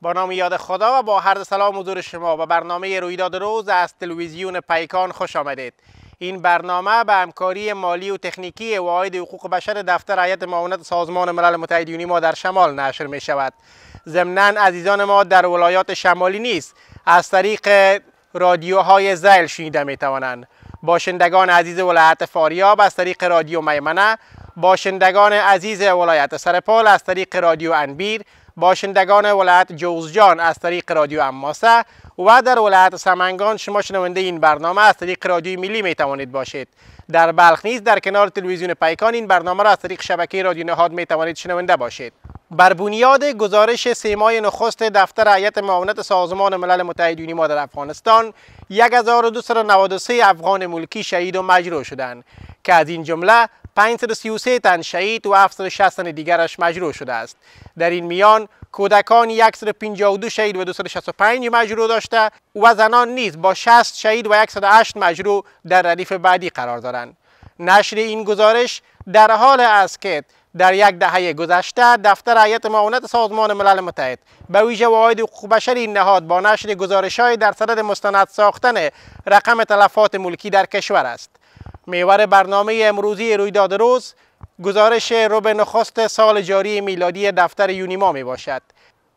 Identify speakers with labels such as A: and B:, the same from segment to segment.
A: با نام یاد خدا و با هر سلام حضور شما و برنامه رویداد روز از تلویزیون پیکان خوش آمدید این برنامه به همکاری مالی و تکنیکی واحد حقوق بشر دفتر عیت معاونت سازمان ملل متحد ما در شمال نشر می شود ضمنا عزیزان ما در ولایات شمالی نیست از طریق رادیوهای زیل شنیده می توانند باشندگان عزیز ولایت فاریاب از طریق رادیو میمنه باشندگان عزیز ولایت سرپال از طریق رادیو انبیر باشندگان ولایت جوزجان از طریق رادیو اماسه و در ولایت سمنگان شما شنونده این برنامه از طریق رادیو ملی می توانید باشید در بلخ نیز در کنار تلویزیون پیکان این برنامه را از طریق شبکه رادیو نهاد می توانید شنونده باشید بر بنیاد گزارش سیمای نخست دفتر عیت معاونت سازمان ملل متحد ما در افغانستان 1293 افغان ملکی شهید و مجروح شدند که از این جمله 533 تن شهید و 760 تن دیگرش مجروح شده است در این میان کودکان 152 شهید و 265 مجروح داشته و زنان نیز با 60 شهید و 108 مجروح در ردیف بعدی قرار دارند نشر این گزارش در حال است که در یک دهه گذشته دفتر عیت معاونت سازمان ملل متحد به ویژه واحد حقوق بشر این نهاد با نشر های در صدد مستند ساختن رقم تلفات ملکی در کشور است میور برنامه امروزی رویداد روز گزارش رب نخست سال جاری میلادی دفتر یونیما می باشد.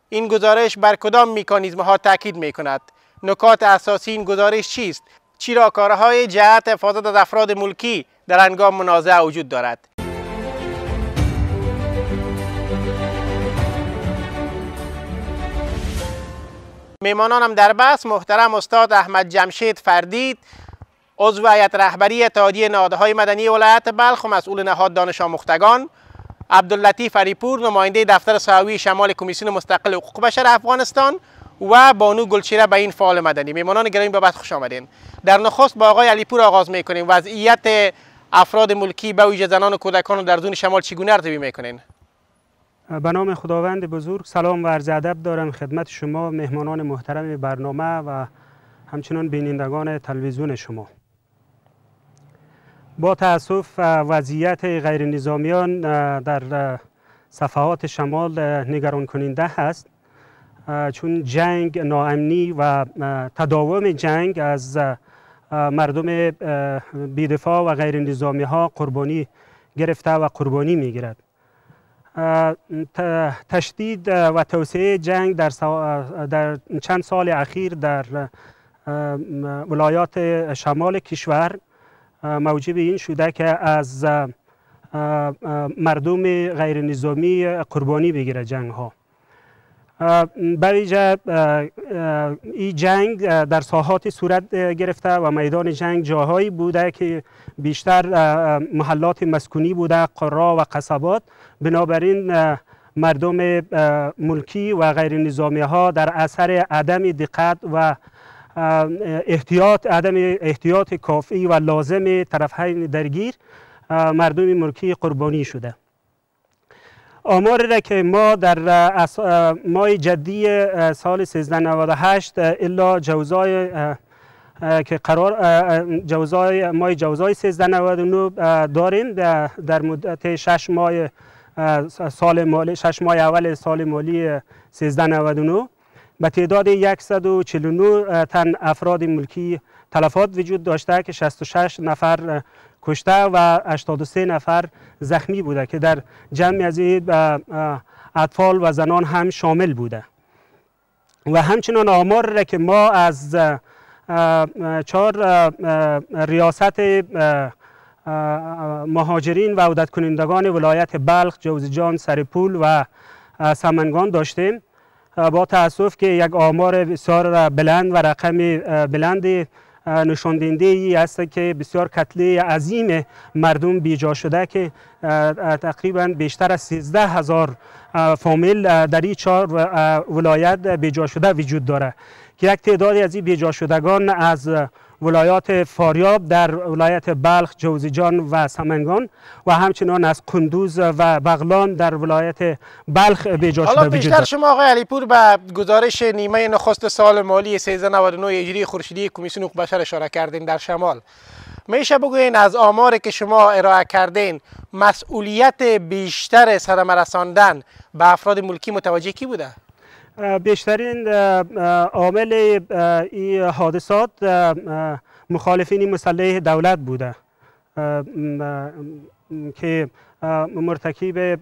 A: این گزارش بر کدام میکانیزم ها تاکید می کند؟ نکات اساسی این گزارش چیست؟ چرا کارهای جهت حفاظت از افراد ملکی در انگام منازعه وجود دارد؟ میمانانم در بحث محترم استاد احمد جمشید فردید عضو هیئت رهبری اتحادیه نهادهای مدنی ولایت بلخ و مسئول نهاد دانش آموختگان عبداللطیف فریپور نماینده دفتر ساوی شمال کمیسیون مستقل حقوق بشر افغانستان و بانو گلچیره به این فعال مدنی میمانان گرامی بابت خوش آمدین در نخست با آقای علیپور آغاز میکنیم وضعیت افراد ملکی به ویژه زنان و کودکان در زون شمال چگونه ارتبی میکنین
B: به نام خداوند بزرگ سلام و عرض ادب دارم خدمت شما مهمانان محترم برنامه و همچنان بینندگان تلویزیون شما با تاسف وضعیت غیر نظامیان در صفحات شمال نگران کننده هست چون جنگ ناامنی و تداوم جنگ از مردم بیدفاع و غیر نظامی ها قربانی گرفته و قربانی می گیرد. تشدید و توسعه جنگ در, در چند سال اخیر در ولایات شمال کشور موجب این شده که از مردم غیر نظامی قربانی بگیره جنگ ها بریجا این جنگ در ساحات صورت گرفته و میدان جنگ جاهایی بوده که بیشتر محلات مسکونی بوده قرا و قصبات بنابراین مردم ملکی و غیر نظامی ها در اثر عدم دقت و احتیاط عدم احتیاط کافی و لازم طرف های درگیر مردم ملکی قربانی شده آمار را که ما در ماه جدی سال 1398 الا جوزای که قرار جوزای ماه جوزای 1399 داریم در مدت 6 ماه سال مالی 6 ماه اول سال مالی 1399 به تعداد 149 تن افراد ملکی تلفات وجود داشته که 66 نفر کشته و 83 نفر زخمی بوده که در جمع از اطفال و زنان هم شامل بوده و همچنان آمار را که ما از چهار ریاست مهاجرین و عودت کنندگان ولایت بلخ، جوزجان، سرپول و سمنگان داشتیم با تاسف که یک آمار بسیار بلند و رقم بلندی نشاندنده ای است که بسیار کتله عظیم مردم بیجا شده که تقریبا بیشتر از 13 هزار فامیل در این چهار ولایت بیجا شده وجود داره که یک تعدادی از این بیجا شدگان از ولایات فاریاب در ولایت بلخ جوزیجان و سمنگان و همچنان از کندوز و بغلان در ولایت بلخ بیجا شده حالا بیشتر
A: شما آقای علیپور به گزارش نیمه نخست سال مالی 1399 اجری خورشیدی کمیسیون حقوق بشر اشاره کردین در شمال میشه بگوین از آماری که شما ارائه کردین مسئولیت بیشتر سرمرساندن به افراد ملکی متوجه کی بوده؟
B: بیشترین عامل این حادثات مخالفین مسلح دولت بوده که مرتکب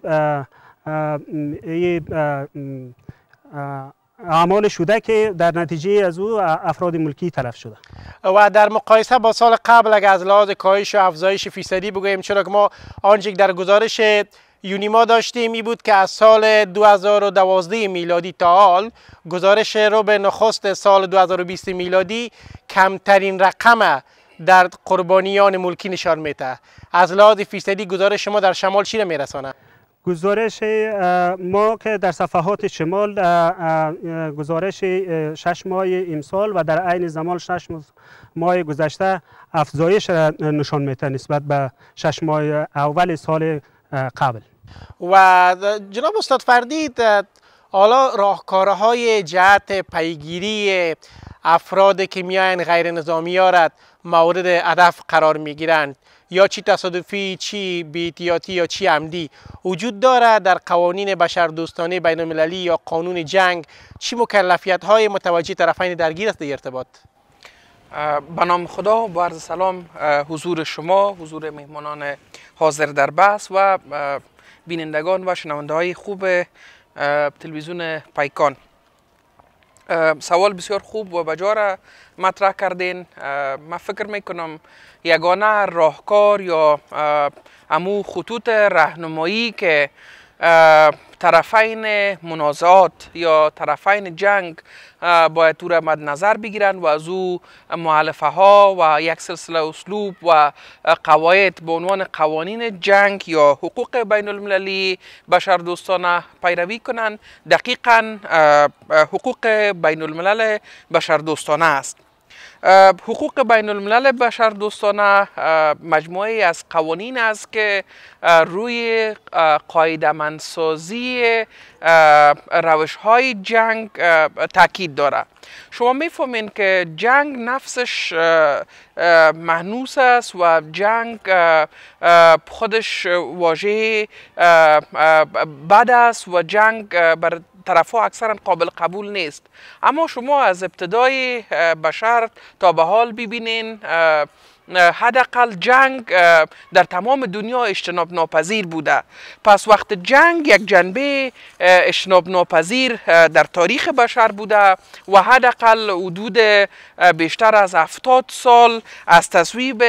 B: اعمال شده که در نتیجه از او افراد ملکی تلف شده
A: و در مقایسه با سال قبل اگر از لحاظ کاهش و افزایش فیصدی بگویم چرا که ما آنچه در گزارش یونیما داشتیم ای بود که از سال 2012 میلادی تا حال گزارش رو به نخست سال 2020 میلادی کمترین رقم در قربانیان ملکی نشان میده از لحاظ فیصدی گزارش شما در شمال چی میرسانه
B: گزارش ما که در صفحات شمال گزارش شش ماه امسال و در عین زمان شش ماه گذشته افزایش نشان میده نسبت به شش ماه اول سال قبل
A: و جناب استاد فردید حالا های جهت پیگیری افراد که میاین غیر نظامی ها مورد هدف قرار میگیرند یا چی تصادفی چی بیتیاتی یا چی عمدی وجود دارد در قوانین بشر دوستانه بین المللی یا قانون جنگ چی مکلفیت های متوجه طرفین درگیر است
C: در ارتباط بنام خدا با عرض سلام حضور شما حضور مهمانان حاضر در بحث و بینندگان و شنونده های خوب تلویزیون پایکان سوال بسیار خوب و بجا را مطرح کردین من فکر میکنم یگانه راهکار یا امو خطوط رهنمایی که طرفین منازعات یا طرفین جنگ باید تو را مد نظر بگیرند و از او معلفه ها و یک سلسله اسلوب و قواعد به عنوان قوانین جنگ یا حقوق بین المللی بشر دوستانه پیروی کنند دقیقا حقوق بین الملل بشر دوستانه است حقوق بین الملل بشر دوستانه مجموعه از قوانین است که روی قاعده منسازی روش های جنگ تاکید داره شما میفهمین که جنگ نفسش محنوس است و جنگ خودش واژه بد است و جنگ بر طرف ها اکثرا قابل قبول نیست اما شما از ابتدای بشر تا به حال ببینین حداقل جنگ در تمام دنیا اجتناب ناپذیر بوده پس وقت جنگ یک جنبه اجتناب ناپذیر در تاریخ بشر بوده و حداقل حدود بیشتر از 70 سال از تصویب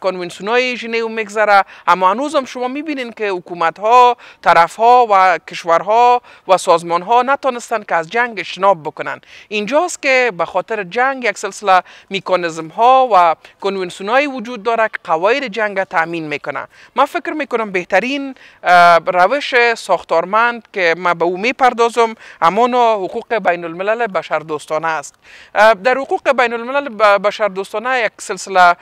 C: کنونسیون های میگذره اما هنوز هم شما میبینین که حکومت ها طرف ها و کشورها و سازمان ها نتانستن که از جنگ اجتناب بکنن اینجاست که به خاطر جنگ یک سلسله میکانیزم ها و کنونسیون کمیسیونایی وجود داره که جنگ تامین میکنه من فکر میکنم بهترین روش ساختارمند که ما به او میپردازم و حقوق بین الملل بشر دوستانه است در حقوق بین الملل بشر دوستانه یک سلسله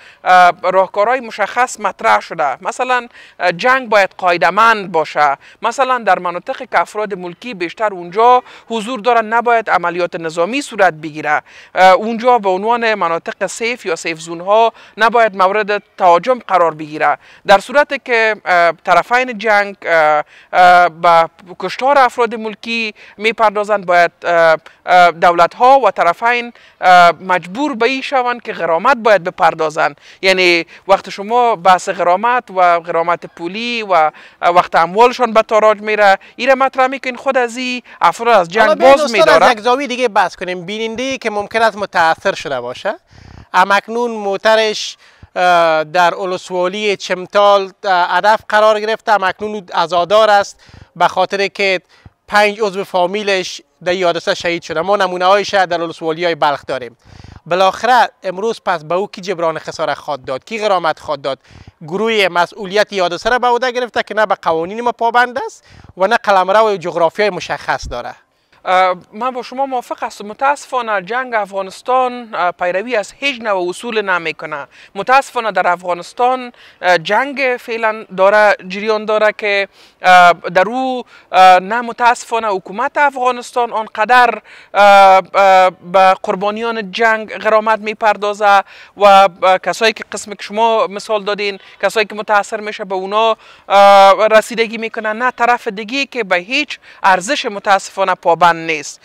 C: راهکارهای مشخص مطرح شده مثلا جنگ باید قیدمان باشه مثلا در مناطق که افراد ملکی بیشتر اونجا حضور دارن نباید عملیات نظامی صورت بگیره اونجا به عنوان مناطق سیف یا سیف زون ها باید مورد تهاجم قرار بگیره در صورتی که طرفین جنگ به کشتار افراد ملکی میپردازند باید دولت ها و طرفین مجبور به شوند که غرامت باید بپردازند یعنی وقت شما بحث غرامت و غرامت پولی و وقت اموالشان به تاراج میره ایره مطرح میکنین خود از این افراد از جنگ باز میدارن از یک دیگه بحث کنیم بیننده که ممکن است
A: متاثر شده باشه امکنون موترش در اولسوالی چمتال عدف قرار گرفته امکنون ازادار است به خاطر که پنج عضو فامیلش در این شهید شده ما نمونه هایش در اولسوالی های بلخ داریم بالاخره امروز پس به او کی جبران خساره خواد داد کی غرامت خواد داد گروه مسئولیت حادثه را به عهده گرفته که نه به قوانین ما پابند است و نه قلمرو
C: جغرافیای مشخص داره من با شما موافق هستم متاسفانه جنگ افغانستان پیروی از هیچ نوع اصول نمیکنه متاسفانه در افغانستان جنگ فعلا داره جریان داره که در او نه متاسفانه حکومت افغانستان آنقدر به قربانیان جنگ غرامت میپردازه و کسایی که قسم که شما مثال دادین کسایی که متاثر میشه به اونا رسیدگی میکنه نه طرف دیگی که به هیچ ارزش متاسفانه پابند من نیست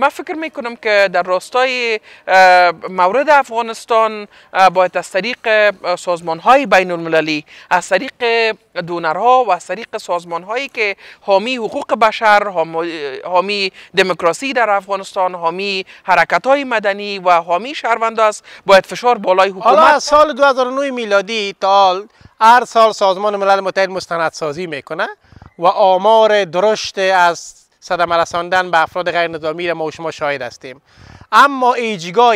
C: من فکر می کنم که در راستای مورد افغانستان باید از طریق سازمان های بین المللی از طریق دونرها و از طریق سازمان هایی که حامی حقوق بشر حامی دموکراسی در افغانستان حامی حرکت های مدنی و حامی شهروند است باید فشار بالای حکومت سال 2009 میلادی تا
A: هر سال سازمان ملل متحد مستندسازی میکنه و آمار درشت از صدمه رساندن به افراد غیر نظامی را ما و شما شاهد هستیم اما ایجگاه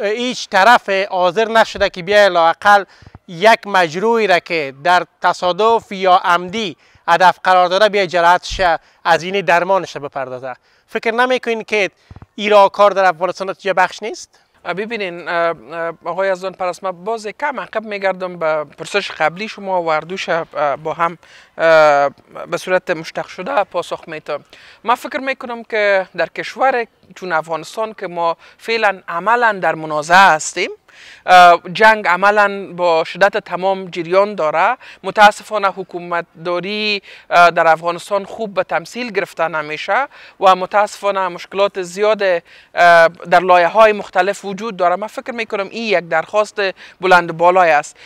A: هیچ طرف حاضر نشده که بیا لاقل یک مجروعی را که در تصادف یا عمدی هدف قرار داده بیا شه از این درمانش بپردازه فکر نمیکنین که ایراکار در افغانستان نتیجه بخش
C: نیست ببینین آقای از دان پرست من باز کم عقب میگردم به پرسش قبلی شما و با هم به صورت مشتق شده پاسخ میتونم من فکر میکنم که در کشور چون افغانستان که ما فعلا عملا در منازعه هستیم جنگ عملا با شدت تمام جریان داره متاسفانه حکومت داری در افغانستان خوب به تمثیل گرفته نمیشه و متاسفانه مشکلات زیاد در لایه های مختلف وجود داره من فکر می کنم این یک درخواست بلند بالای است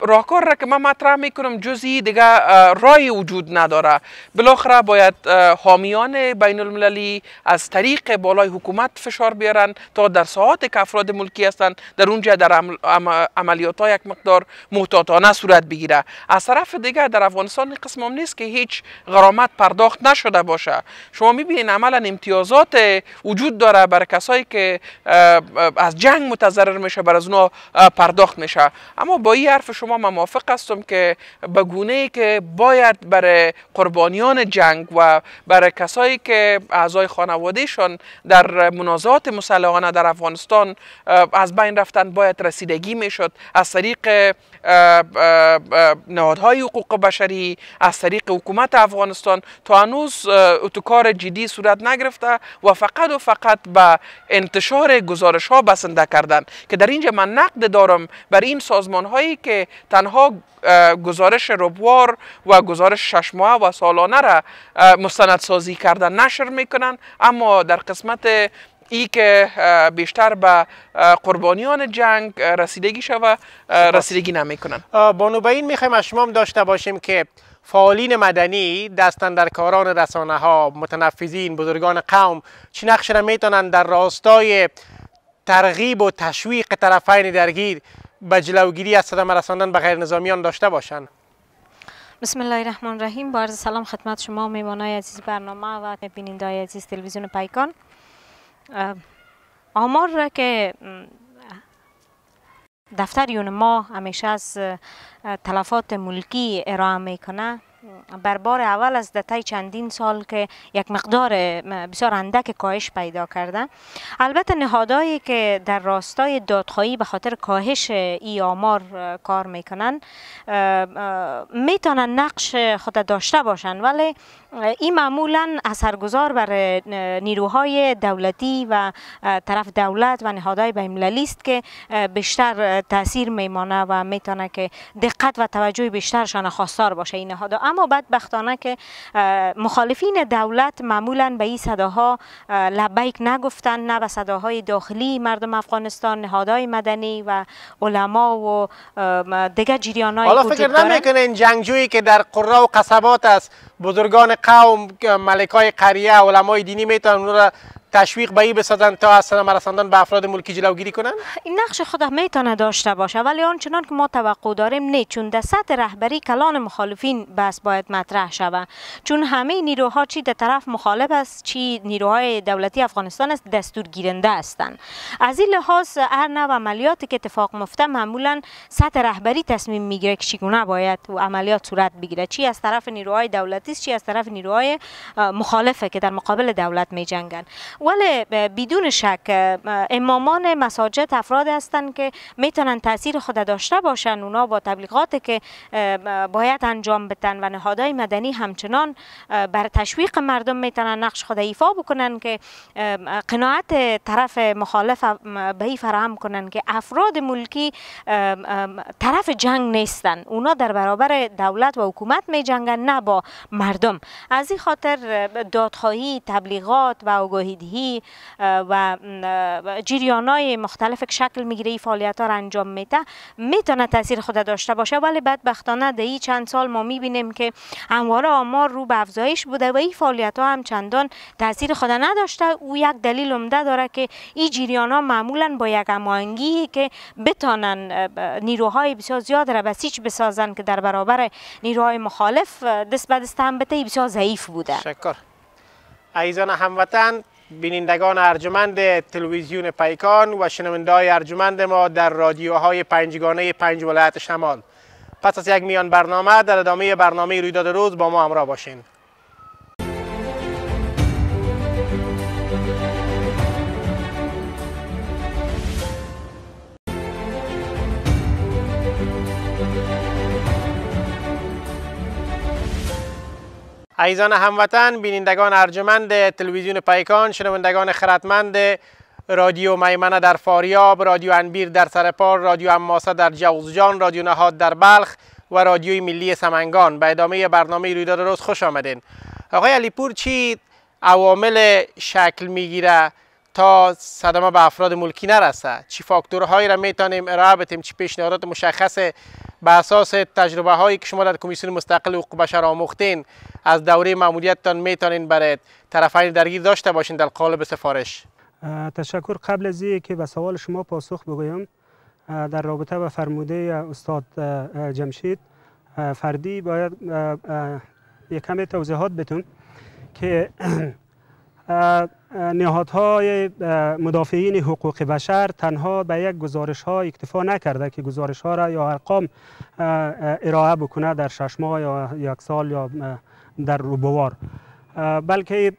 C: راهکار را که من مطرح میکنم جزی دیگه رای وجود نداره بالاخره باید حامیان بین المللی از طریق بالای حکومت فشار بیارن تا در ساعات که افراد ملکی هستن در اونجا در عملیات ها یک مقدار محتاطانه صورت بگیره از طرف دیگه در افغانستان قسم هم نیست که هیچ غرامت پرداخت نشده باشه شما میبینید عملا امتیازات وجود داره بر کسایی که از جنگ متضرر میشه بر از اونا پرداخت میشه اما با این حرف شما من موافق هستم که به گونه ای که باید برای قربانیان جنگ و برای کسایی که اعضای خانوادهشان در منازعات مسلحانه در افغانستان از بین رفته. باید رسیدگی میشد از طریق نهادهای حقوق بشری از طریق حکومت افغانستان تا هنوز اتکار جدی صورت نگرفته و فقط و فقط به انتشار گزارش ها بسنده کردن که در اینجا من نقد دارم بر این سازمان هایی که تنها گزارش روبوار و گزارش شش ماه و سالانه را مستندسازی کردن نشر میکنن اما در قسمت ای که بیشتر به قربانیان جنگ رسیدگی شوه رسیدگی نمیکنن بانو
A: به این میخوایم از شما داشته باشیم که فعالین مدنی کاران رسانه ها متنفذین بزرگان قوم چه نقش را میتونن در راستای ترغیب و تشویق طرفین درگیر به جلوگیری از صدمه رساندن به غیر نظامیان داشته باشند
D: بسم الله الرحمن الرحیم با عرض سلام خدمت شما عزیز برنامه و بینینده عزیز تلویزیون پیکان آمار را که دفتر یون ما همیشه از تلفات ملکی ارائه میکنه بر بار اول از دتای چندین سال که یک مقدار بسیار اندک کاهش پیدا کرده البته نهادهایی که در راستای دادخواهی به خاطر کاهش ای آمار کار میکنن میتونن نقش خود داشته باشن ولی این معمولا اثرگذار بر نیروهای دولتی و طرف دولت و نهادهای بین‌المللی است که بیشتر تاثیر میمانه و میتونه که دقت و توجه بیشترشان خواستار باشه این نهادها اما بدبختانه که مخالفین دولت معمولا به این صداها لبیک نگفتن نه به صداهای داخلی مردم افغانستان نهادهای مدنی و علما و دیگه جریانهای حالا فکر
A: نمیکنین جنگجویی که در قرا و قصبات است بزرگان قوم ملکای قریه علمای دینی میتونن تشویق به بسازن تا اصلا مرسندان به افراد ملکی جلوگیری کنن
D: این نقش خود میتونه داشته باشه ولی آنچنان که ما توقع داریم نه چون در سطح رهبری کلان مخالفین بس باید مطرح شود چون همه نیروها چی در طرف مخالف است چی نیروهای دولتی افغانستان است دستور گیرنده هستند از این لحاظ هر نوع عملیاتی که اتفاق مفته معمولا سطح رهبری تصمیم میگیره که چگونه باید و عملیات صورت بگیره چی از طرف نیروهای دولتی چی از طرف نیروهای مخالفه که در مقابل دولت میجنگن ولی بدون شک امامان مساجد افراد هستند که میتونن تاثیر خود داشته باشن اونا با تبلیغات که باید انجام بتن و نهادهای مدنی همچنان بر تشویق مردم میتونن نقش خود ایفا بکنن که قناعت طرف مخالف به فراهم کنن که افراد ملکی طرف جنگ نیستن اونا در برابر دولت و حکومت می جنگن نه با مردم از این خاطر دادخواهی تبلیغات و آگاهی بدهی و های مختلف که شکل میگیره این فعالیت ها را انجام میده میتونه تاثیر خود داشته باشه ولی بدبختانه در چند سال ما میبینیم که همواره آمار رو به افزایش بوده و این فعالیت ها هم چندان تاثیر خود نداشته او یک دلیل عمده داره که این جریان ها معمولا با یک هماهنگی که بتانن نیروهای بسیار زیاد را بسیج بسازن که در برابر نیروهای مخالف دست به دست هم بسیار ضعیف بوده شکر
A: هموطن بینندگان ارجمند تلویزیون پیکان و شنونده ارجمند ما در رادیوهای پنجگانه پنج ولایت شمال پس از یک میان برنامه در ادامه برنامه رویداد روز با ما همراه باشین عزیزان هموطن بینندگان ارجمند تلویزیون پیکان شنوندگان خردمند رادیو میمنه در فاریاب رادیو انبیر در سرپار رادیو اماسه در جوزجان رادیو نهاد در بلخ و رادیوی ملی سمنگان به ادامه برنامه رویداد روز خوش آمدین آقای علیپور چی عوامل شکل میگیره تا صدمه به افراد ملکی نرسه چی فاکتورهایی را میتونیم ارائه چی پیشنهادات مشخص به اساس تجربه هایی که شما در کمیسیون مستقل حقوق بشر آموختین از دوره معمولیتتان میتونین برای طرفین درگیر داشته باشین در قالب سفارش
B: تشکر قبل از که به سوال شما پاسخ بگویم در رابطه با فرموده استاد جمشید فردی باید یک کمی توضیحات بتون که نهادهای مدافعین حقوق بشر تنها به یک گزارش ها اکتفا نکرده که گزارش ها را یا ارقام ارائه بکنه در شش ماه یا یک سال یا در روبوار بلکه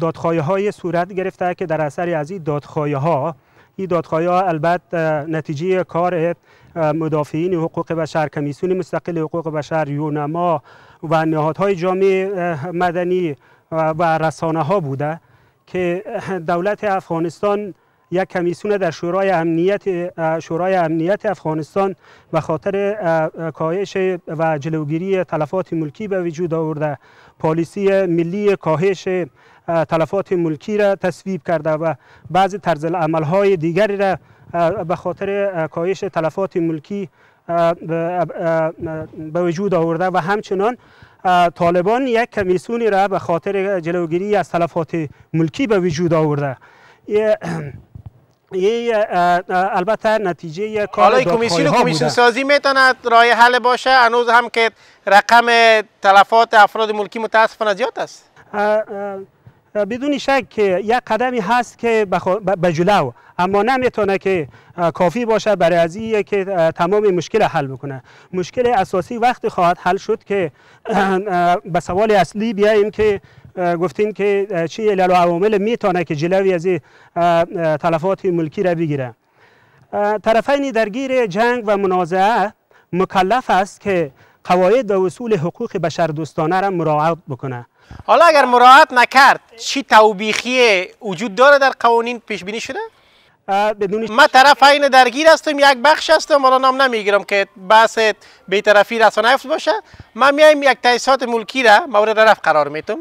B: دادخواهی های صورت گرفته که در اثر از این دادخواهی ها این دادخواهی ها البته نتیجه کار مدافعین حقوق بشر کمیسیون مستقل حقوق بشر یونما و نهادهای جامعه مدنی و رسانه ها بوده که دولت افغانستان یک کمیسیون در شورای امنیت شورای امنیت افغانستان به خاطر کاهش و جلوگیری تلفات ملکی به وجود آورده پالیسی ملی کاهش تلفات ملکی را تصویب کرده و بعضی طرز های دیگری را به خاطر کاهش تلفات ملکی به وجود آورده و همچنان طالبان یک کمیسیونی را به خاطر جلوگیری از تلفات ملکی به وجود آورده
A: البته نتیجه کار کمیسیون کمیسیون سازی میتونه راه حل باشه انوز هم که رقم تلفات افراد ملکی متاسفانه زیاد است
B: بدون شک که یک قدمی هست که به جلو اما نمیتونه که کافی باشه برای از که تمام مشکل حل بکنه مشکل اساسی وقتی خواهد حل شد که به سوال اصلی بیاییم که گفتین که چی علل و عوامل میتونه که جلوی از تلفات ملکی را بگیره طرفین درگیر جنگ و منازعه مکلف است که قواعد و اصول حقوق بشر دوستانه را مراعات بکنه
A: حالا اگر مراعات نکرد چی توبیخی وجود داره در قوانین پیش بینی شده بدون ما این درگیر هستم یک بخش هستم حالا نام نمیگیرم که بحث بی‌طرفی رسانه باشه ما میایم یک تاسیسات ملکی را مورد رفع قرار میتم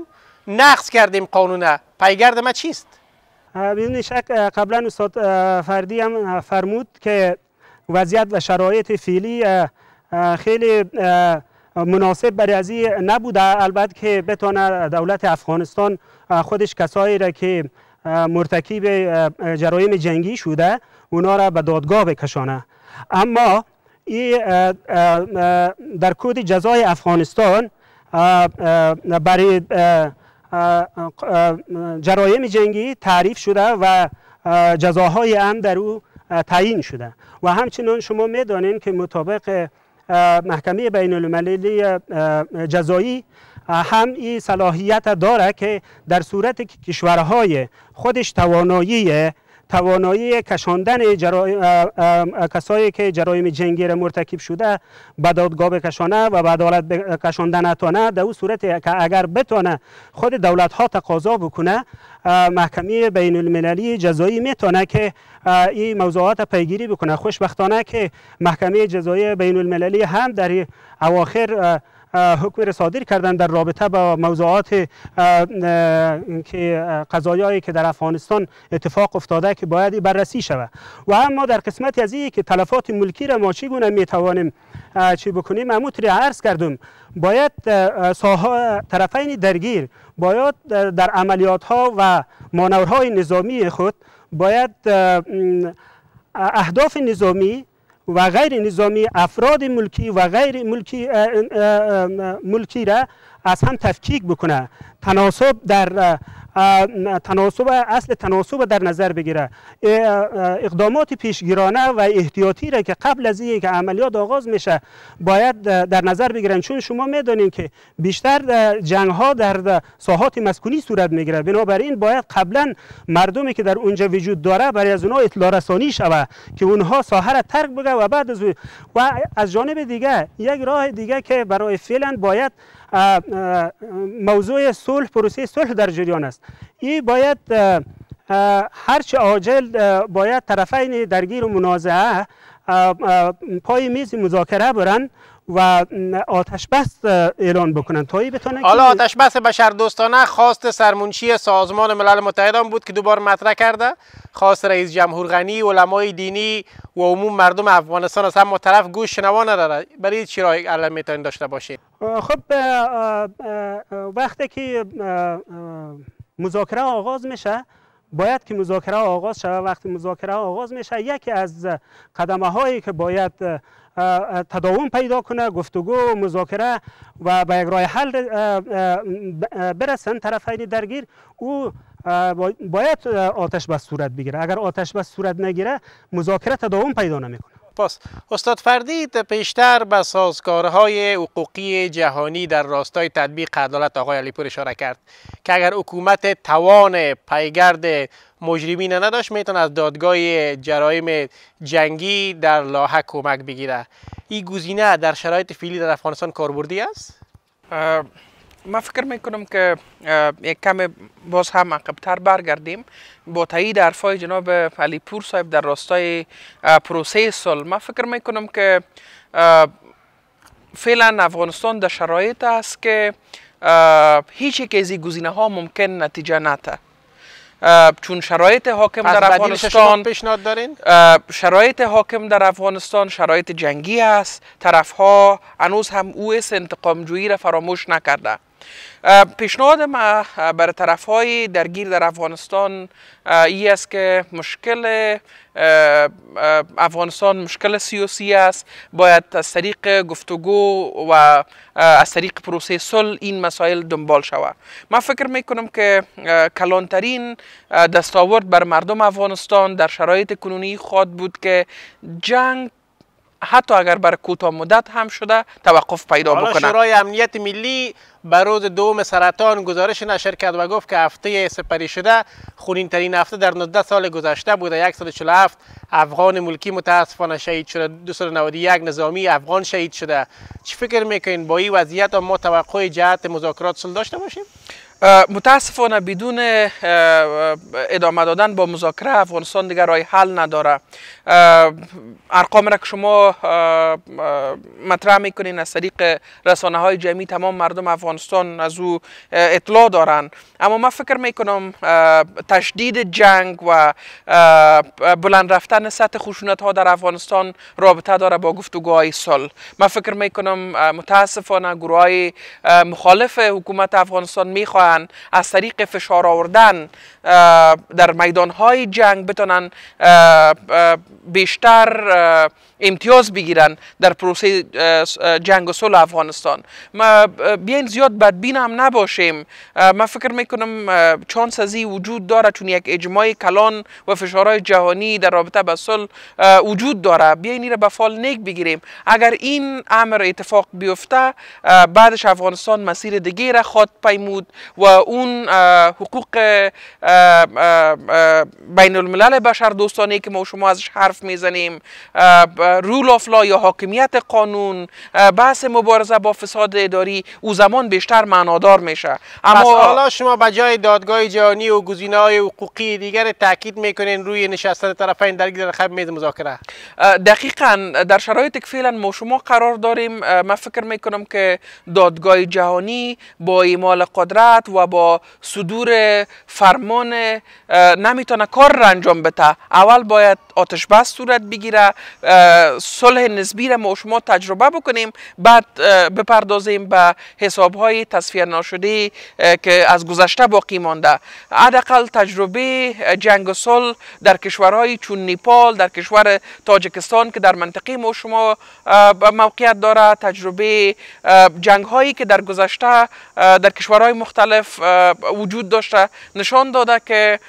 A: نقض کردیم قانون پیگرد ما چیست
B: بدون شک قبلا استاد فردی هم فرمود که وضعیت و شرایط فعلی خیلی مناسب برای ازی نبوده البته که بتونه دولت افغانستان خودش کسایی را که مرتکب جرایم جنگی شده اونا را به دادگاه بکشانه اما ای در کود جزای افغانستان برای جرایم جنگی تعریف شده و جزاهای هم در او تعیین شده و همچنین شما میدانین که مطابق محکمه بین المللی جزایی هم این صلاحیت داره که در صورت که کشورهای خودش توانایی توانایی کشاندن کسایی که جرایم جنگی را مرتکب شده به دادگاه کشانه و به عدالت کشانده نتانه در او صورت که اگر بتانه خود دولت ها تقاضا بکنه محکمه بین المللی جزایی میتونه که این موضوعات پیگیری بکنه خوشبختانه که محکمه جزایی بین المللی هم در اواخر حکم را صادر کردن در رابطه با موضوعات که قضایایی که در افغانستان اتفاق افتاده که باید بررسی شود و اما در قسمت از که تلفات ملکی را ما چگونه می توانیم چی بکنیم اموت عرض کردم باید ساها طرفین درگیر باید در عملیات ها و مانورهای نظامی خود باید اهداف نظامی و غیر نظامی افراد ملکی و غیر ملکی, ملکی را از هم تفکیک بکنه تناسب در تناسب اصل تناسب در نظر بگیره اقدامات پیشگیرانه و احتیاطی را که قبل از اینکه عملیات آغاز میشه باید در نظر بگیرن چون شما میدانید که بیشتر جنگ ها در ساحات مسکونی صورت میگیره بنابراین باید قبلا مردمی که در اونجا وجود داره برای از اونها اطلاع رسانی شوه که اونها ساحه را ترک بگه و بعد از و از جانب دیگه یک راه دیگه که برای فعلا باید موضوع صلح پروسه صلح در جریان است این باید هرچه عاجل باید طرفین درگیر و منازعه پای میز مذاکره برند و آتش بس اعلان بکنن تایی بتونه حالا
A: آتش بس بشر دوستانه خواست سرمنشی سازمان ملل متحد بود که دوبار مطرح کرده خواست رئیس جمهور غنی علمای دینی و عموم مردم افغانستان از هم طرف گوش شنوا نداره برای چی رای علم میتونین داشته باشید
B: خب وقتی که مذاکره آغاز میشه باید که مذاکره آغاز شود وقتی مذاکره آغاز میشه یکی از قدمه هایی که باید تداوم پیدا کنه گفتگو مذاکره و به یک راه حل برسن طرفین درگیر او باید آتش به صورت بگیره اگر آتش به صورت نگیره مذاکره تداوم پیدا نمیکنه
A: پس استاد فردید پیشتر به سازکارهای حقوقی جهانی در راستای تطبیق عدالت آقای علیپور اشاره کرد که اگر حکومت توان پیگرد مجرمین نداشت میتونه از دادگاه جرایم جنگی در لاحق کمک بگیره این گزینه در شرایط فعلی
C: در افغانستان کاربردی است ما فکر میکنم که یک کم باز هم عقبتر برگردیم با تایید حرفای جناب علی پور صاحب در راستای پروسه صلح ما فکر میکنم که فعلا افغانستان در شرایط است که هیچ یک از این گزینه ها ممکن نتیجه نده چون شرایط حاکم در افغانستان
A: پیشنهاد دارین
C: شرایط حاکم در افغانستان شرایط جنگی است طرفها هنوز هم او انتقام جویی را فراموش نکرده پیشنهاد ما بر طرف های درگیر در افغانستان ای است که مشکل افغانستان مشکل سیاسی است باید از طریق گفتگو و از طریق پروسه صلح این مسائل دنبال شود من فکر می کنم که کلانترین دستاورد بر مردم افغانستان در شرایط کنونی خود بود که جنگ حتی اگر بر کوتاه مدت هم شده توقف پیدا بکنه شورای
A: امنیت ملی بر روز دوم سرطان گزارش نشر کرد و گفت که هفته سپری شده خونین ترین هفته در 19 سال گذشته بوده 147 افغان ملکی متاسفانه شهید شده 291 نظامی افغان شهید شده چی فکر میکنین
C: با این وضعیت ما توقع جهت مذاکرات صلح داشته باشیم متاسفانه بدون ادامه دادن با مذاکره افغانستان دیگر رای حل نداره ارقام را که شما مطرح میکنین از طریق رسانه های جمعی تمام مردم افغانستان از او اطلاع دارن اما من فکر میکنم تشدید جنگ و بلند رفتن سطح خشونت ها در افغانستان رابطه داره با گفتگوهای سال من فکر میکنم متاسفانه گروه های مخالف حکومت افغانستان میخواهد از طریق فشار آوردن در های جنگ بتونن بیشتر امتیاز بگیرن در پروسه جنگ و صلح افغانستان ما بیاین زیاد بدبین هم نباشیم من فکر میکنم چانس ازی وجود داره چون یک اجماع کلان و فشارهای جهانی در رابطه به صلح وجود داره بیاین این را به فال نیک بگیریم اگر این امر اتفاق بیفته بعدش افغانستان مسیر دیگه را خواد پیمود و اون حقوق بین الملل بشر دوستانه که ما شما ازش حرف میزنیم رول آف لا یا حاکمیت قانون بحث مبارزه با فساد اداری او زمان بیشتر معنادار میشه اما حالا شما به جای
A: دادگاه جهانی و گزینه های
C: حقوقی دیگر تاکید میکنین روی نشستن طرفین در در میز مذاکره دقیقا در شرایط که فعلا ما شما قرار داریم من فکر میکنم که دادگاه جهانی با ایمال قدرت و با صدور فرمان نمیتونه کار را انجام بده اول باید آتش بس صورت بگیره صلح نسبی را ما شما تجربه بکنیم بعد بپردازیم به حساب های تصفیه ناشده که از گذشته باقی مانده حداقل تجربه جنگ و صلح در کشورهای چون نیپال در کشور تاجکستان که در منطقه ما شما موقعیت داره تجربه جنگ هایی که در گذشته در کشورهای مختلف وجود داشته نشان داده که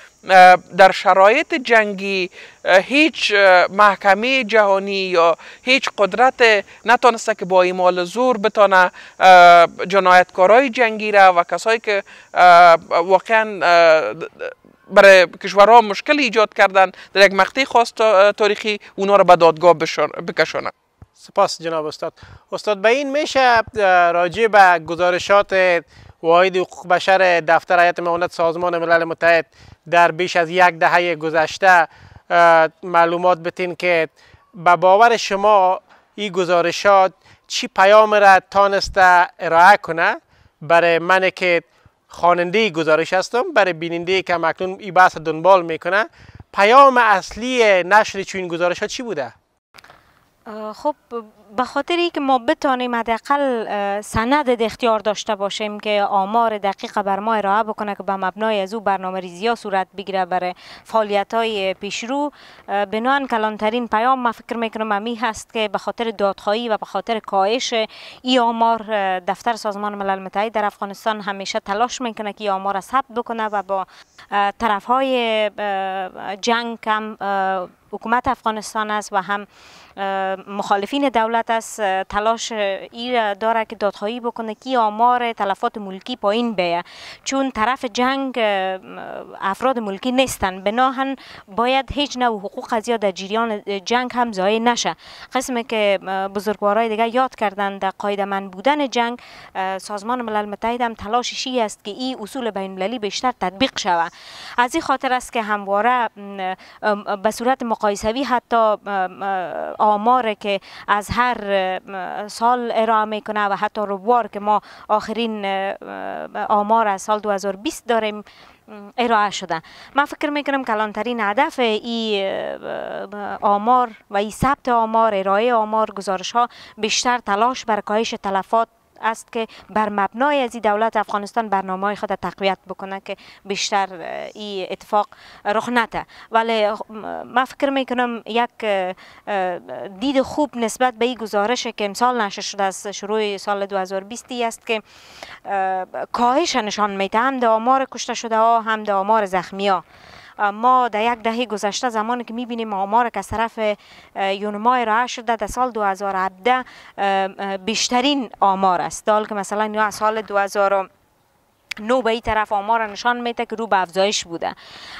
C: در شرایط جنگی هیچ محکمه جهانی یا هیچ قدرت نتانسته که با ایمال زور بتانه جنایتکارای جنگی را و کسایی که واقعا برای کشورها مشکل ایجاد کردن در یک مقطع خاص تاریخی اونا را به دادگاه بکشانه
A: سپاس جناب استاد استاد به این میشه راجع به گزارشات واحد حقوق بشر دفتر هیئت معاونت سازمان ملل متحد در بیش از یک دهه گذشته معلومات بتین که به باور شما این گزارشات چی پیام را تانسته ارائه کنه برای من که خواننده گزارش هستم برای بیننده که مکنون این بحث دنبال میکنه پیام اصلی نشر چون گزارش ها چی بوده؟
D: خب به خاطر اینکه ما بتانیم حداقل سند در اختیار داشته باشیم که آمار دقیق بر ما ارائه بکنه که به مبنای از او برنامه ریزی ها صورت بگیره بر فعالیت های پیشرو بنان کلانترین پیام ما فکر میکنم امی هست که به خاطر دادخواهی و به خاطر کاهش ای آمار دفتر سازمان ملل متحد در افغانستان همیشه تلاش میکنه که ای آمار را ثبت بکنه و با طرف های جنگ هم حکومت افغانستان است و هم مخالفین دولت از تلاش ای داره که دادخواهی بکنه کی آمار تلفات ملکی پایین بیه چون طرف جنگ افراد ملکی نیستن بناهن باید هیچ نوع حقوق از در جریان جنگ هم ضایع نشه قسمه که بزرگوارای دیگه یاد کردن در قاید من بودن جنگ سازمان ملل متحد هم شی است که این اصول بین المللی بیشتر تطبیق شوه از این خاطر است که همواره به صورت مقایسوی حتی آمار که از هر هر سال ارائه میکنه و حتی روبار که ما آخرین آمار از سال 2020 داریم ارائه شده من فکر میکنم کلانترین هدف ای آمار و ای ثبت آمار ارائه آمار گزارش ها بیشتر تلاش بر کاهش تلفات است که بر مبنای از دولت افغانستان برنامه خود تقویت بکنه که بیشتر این اتفاق رخ نده ولی ما فکر میکنم یک دید خوب نسبت به این گزارش که امسال نشر شده از شروع سال 2020 است که کاهش نشان میده هم در آمار کشته شده ها هم در آمار زخمی ها ما در یک دهه گذشته زمانی که میبینیم آمار که از طرف یونمای راه شده در سال 2017 بیشترین آمار است دال که مثلا یا از سال 2000 نو به این طرف آمار نشان میده که رو به افزایش بوده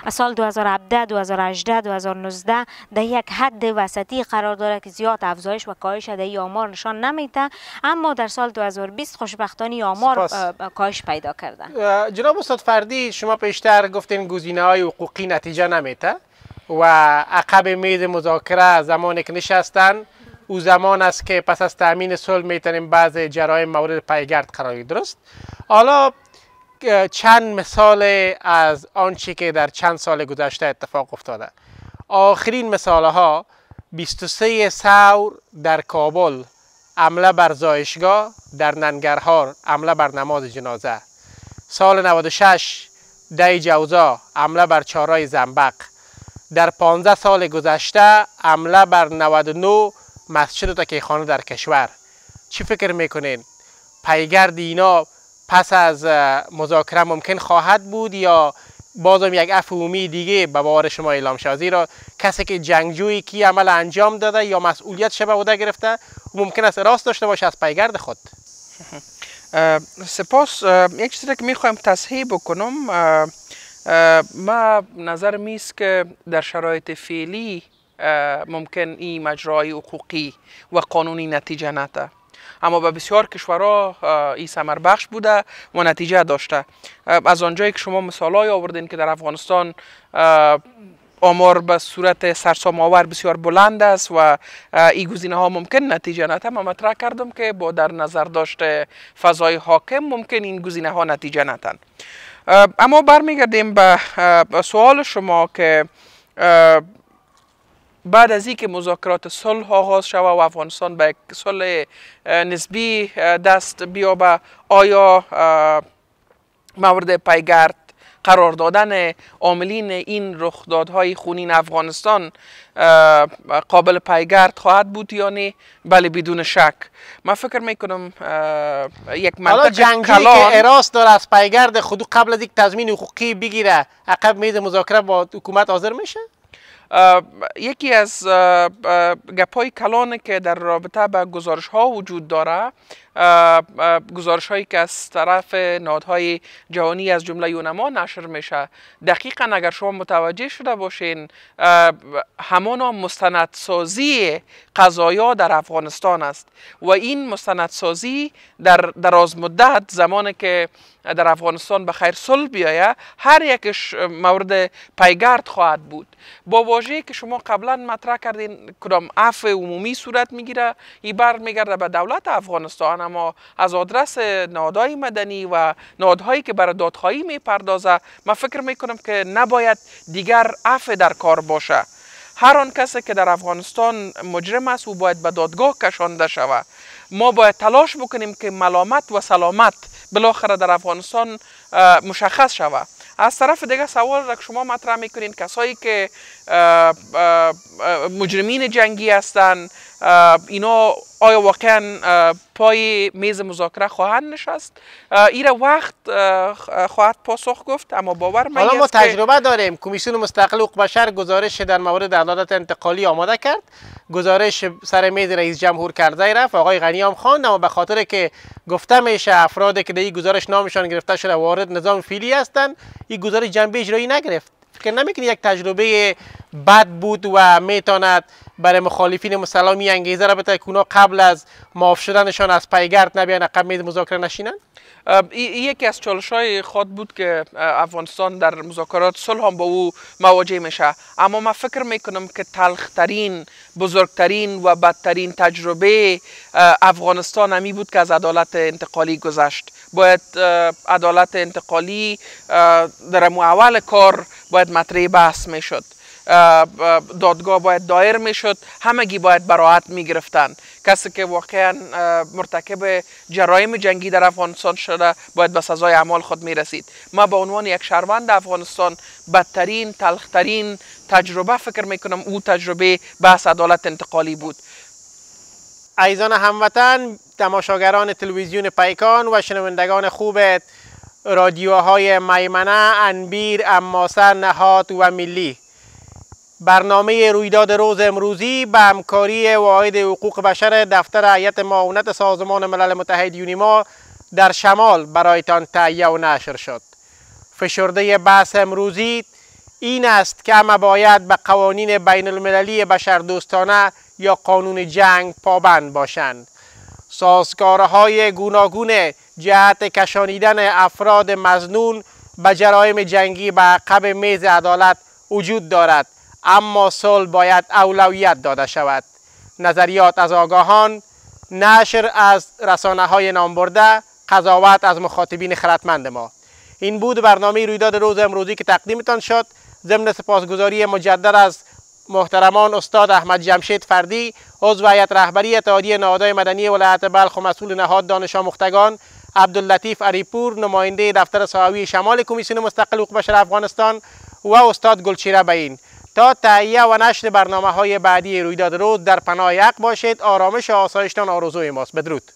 D: از سال 2017 2018 2019 در یک حد وسطی قرار داره که زیاد افزایش و کاهش در آمار نشان نمیده اما در سال 2020 خوشبختانه آمار کاهش پیدا کرده
A: جناب استاد فردی شما پیشتر گفتین گزینه های حقوقی نتیجه نمیده و عقب میز مذاکره زمانی که نشستن او زمان است که پس از تامین صلح میتونیم بعض جرایم مورد پیگرد قرار درست حالا چند مثال از آنچه که در چند سال گذشته اتفاق افتاده آخرین مثال ها 23 سور در کابل عمله بر زایشگاه در ننگرهار عمله بر نماز جنازه سال 96 دی جوزا عمله بر چارای زنبق در 15 سال گذشته عمله بر 99 مسجد و تکیخانه در کشور چی فکر میکنین؟ پیگرد اینا پس از مذاکره ممکن خواهد بود یا بازم یک افومی دیگه به بار شما اعلام شد زیرا کسی که جنگجویی که عمل انجام داده یا مسئولیت شبه بوده گرفته ممکن است راست داشته باشه از پیگرد خود
C: سپاس یک چیزی که میخوایم تصحیح بکنم ما نظر میست که در شرایط فعلی ممکن این مجرای حقوقی و قانونی نتیجه نده اما به بسیار کشورها این سمر بخش بوده و نتیجه داشته از آنجایی که شما های آوردین که در افغانستان آمار به صورت سرسام آور بسیار بلند است و این گزینه ها ممکن نتیجه نده اما مطرح کردم که با در نظر داشته فضای حاکم ممکن این گزینه ها نتیجه ندن اما برمیگردیم به سوال شما که بعد از اینکه مذاکرات صلح آغاز شوه و افغانستان به صلح نسبی دست بیابه آیا مورد پیگرد قرار دادن عاملین این رخدادهای خونین افغانستان قابل پیگرد خواهد بود یا نه بله بدون شک من فکر میکنم یک منطقه جنگی کلان که اراس داره از پیگرد خود
A: قبل از یک تضمین حقوقی
C: بگیره عقب میز مذاکره با حکومت حاضر میشه یکی از گپای کلانه که در رابطه به گزارش ها وجود داره گزارش هایی که از طرف نادهای جهانی از جمله یونما نشر میشه دقیقا اگر شما متوجه شده باشین همانا مستندسازی قضایا در افغانستان است و این مستندسازی در دراز مدت زمانی که در افغانستان به خیر صلح بیایه هر یکش مورد پیگرد خواهد بود با واژه که شما قبلا مطرح کردین کدام عفو عمومی صورت میگیره ای میگرده به دولت افغانستان اما از آدرس نادای مدنی و نادهایی که برای دادخواهی میپردازه من فکر میکنم که نباید دیگر عفو در کار باشه هر آن کسی که در افغانستان مجرم است او باید به دادگاه کشانده شود ما باید تلاش بکنیم که ملامت و سلامت بالاخره در افغانستان مشخص شود از طرف دیگه سوال را که شما مطرح میکنین کسایی که مجرمین جنگی هستند اینا آیا واقعا پای میز مذاکره خواهند نشست ایره وقت خواهد پاسخ گفت اما باور من حالا ما تجربه
A: داریم کمیسیون مستقل حقوق بشر گزارش در مورد عدالت انتقالی آماده کرد گزارش سر میز رئیس جمهور کرده رفت آقای غنی هم خواند اما به خاطر که گفته میشه افرادی که در این گزارش نامشان گرفته شده وارد نظام فیلی هستند این گزارش جنبه اجرایی نگرفت که یک تجربه بد بود و میتاند برای مخالفین مسلمی انگیزه را بده که قبل از معاف شدنشان از پیگرد
C: نبیان قبل مذاکره نشینند یکی از چالش های خود بود که افغانستان در مذاکرات صلح هم با او مواجه میشه اما من فکر میکنم که تلخترین بزرگترین و بدترین تجربه افغانستان همی بود که از عدالت انتقالی گذشت باید عدالت انتقالی در اول کار باید مطرح بحث می شد دادگاه باید دایر می شد همگی باید براحت می گرفتن کسی که واقعا مرتکب جرایم جنگی در افغانستان شده باید به سزای اعمال خود می رسید ما به عنوان یک شهروند افغانستان بدترین تلخترین تجربه فکر می کنم او تجربه بحث عدالت انتقالی بود ایزان هموطن تماشاگران
A: تلویزیون پیکان و شنوندگان خوب رادیوهای میمنه، انبیر، اماسه، نهات و ملی برنامه رویداد روز امروزی به همکاری واحد حقوق بشر دفتر عیت معاونت سازمان ملل متحد یونیما در شمال برایتان تهیه و نشر شد فشرده بحث امروزی این است که اما باید به قوانین بین المللی بشر دوستانه یا قانون جنگ پابند باشند های گوناگون جهت کشانیدن افراد مزنون به جرایم جنگی به عقب میز عدالت وجود دارد اما صلح باید اولویت داده شود نظریات از آگاهان نشر از رسانه های نامبرده قضاوت از مخاطبین خردمند ما این بود برنامه رویداد روز امروزی که تقدیمتان شد ضمن سپاسگزاری مجدد از محترمان استاد احمد جمشید فردی عضو هیئت رهبری اتحادیه نهادهای مدنی ولایت بلخ و مسئول نهاد دانش آموختگان عبداللطیف عریپور نماینده دفتر ساوی شمال کمیسیون مستقل حقوق بشر افغانستان و استاد گلچیره بین تا تهیه و نشر برنامه های بعدی رویداد روز در پناه حق باشید آرامش و آسایشتان آرزوی ماست بدرود